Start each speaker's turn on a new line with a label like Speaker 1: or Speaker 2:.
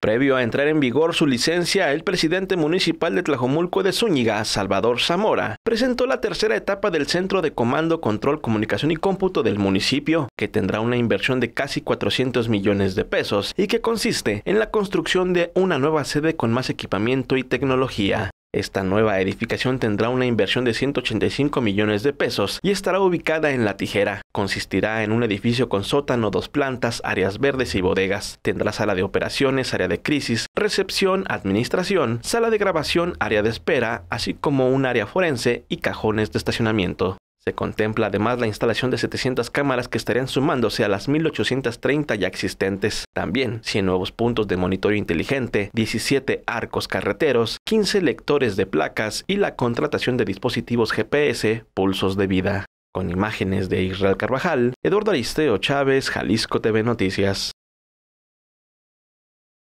Speaker 1: Previo a entrar en vigor su licencia, el presidente municipal de Tlajomulco de Zúñiga, Salvador Zamora, presentó la tercera etapa del Centro de Comando, Control, Comunicación y Cómputo del municipio, que tendrá una inversión de casi 400 millones de pesos y que consiste en la construcción de una nueva sede con más equipamiento y tecnología. Esta nueva edificación tendrá una inversión de 185 millones de pesos y estará ubicada en La Tijera. Consistirá en un edificio con sótano, dos plantas, áreas verdes y bodegas. Tendrá sala de operaciones, área de crisis, recepción, administración, sala de grabación, área de espera, así como un área forense y cajones de estacionamiento. Se contempla además la instalación de 700 cámaras que estarían sumándose a las 1830 ya existentes. También 100 nuevos puntos de monitoreo inteligente, 17 arcos carreteros, 15 lectores de placas y la contratación de dispositivos GPS, pulsos de vida. Con imágenes de Israel Carvajal, Eduardo Aristeo Chávez, Jalisco TV Noticias.